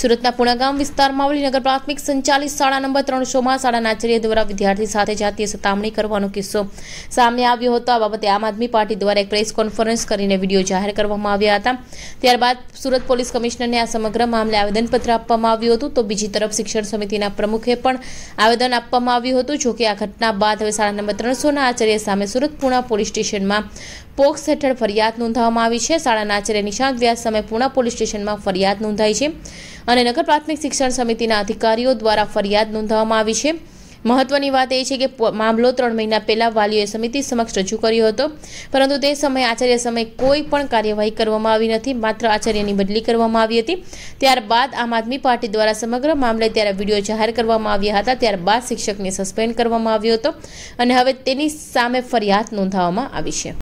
સુરતના પુણાગામ વિસ્તારમાં આવેલી નગર પ્રાથમિક સંચાલિત શાળા નંબર ત્રણસોમાં શાળાના આચાર્ય દ્વારા વિદ્યાર્થી સાથે જાતીય સતામણી કરવાનો કિસ્સો સામે આવ્યો હતો આ બાબતે આમ આદમી પાર્ટી દ્વારા એક પ્રેસ કોન્ફરન્સ કરીને વિડીયો જાહેર કરવામાં આવ્યા હતા ત્યારબાદ સુરત પોલીસ કમિશનરને આ સમગ્ર મામલે આવેદનપત્ર આપવામાં આવ્યું હતું તો બીજી તરફ શિક્ષણ સમિતિના પ્રમુખે પણ આવેદન આપવામાં આવ્યું હતું જોકે આ ઘટના બાદ હવે શાળા નંબર ત્રણસોના આચાર્ય સામે સુરત પુણા પોલીસ સ્ટેશનમાં પોક્સ હેઠળ ફરિયાદ નોંધાવવામાં આવી છે શાળાના આચાર્ય નિશાંત વ્યાસ સામે પુણા પોલીસ સ્ટેશનમાં ફરિયાદ નોંધાઈ છે અને નગર પ્રાથમિક શિક્ષણ સમિતિના અધિકારીઓ દ્વારા ફરિયાદ નોંધવામાં આવી છે મહત્વની વાત એ છે કે મામલો ત્રણ મહિના પહેલાં વાલીઓએ સમિતિ સમક્ષ રજૂ કર્યો હતો પરંતુ તે સમયે આચાર્ય સમયે કોઈ પણ કાર્યવાહી કરવામાં આવી નથી માત્ર આચાર્યની બદલી કરવામાં આવી હતી ત્યારબાદ આમ આદમી પાર્ટી દ્વારા સમગ્ર મામલે ત્યારે વિડીયો જાહેર કરવામાં આવ્યા હતા ત્યારબાદ શિક્ષકને સસ્પેન્ડ કરવામાં આવ્યો હતો અને હવે તેની સામે ફરિયાદ નોંધાવવામાં આવી છે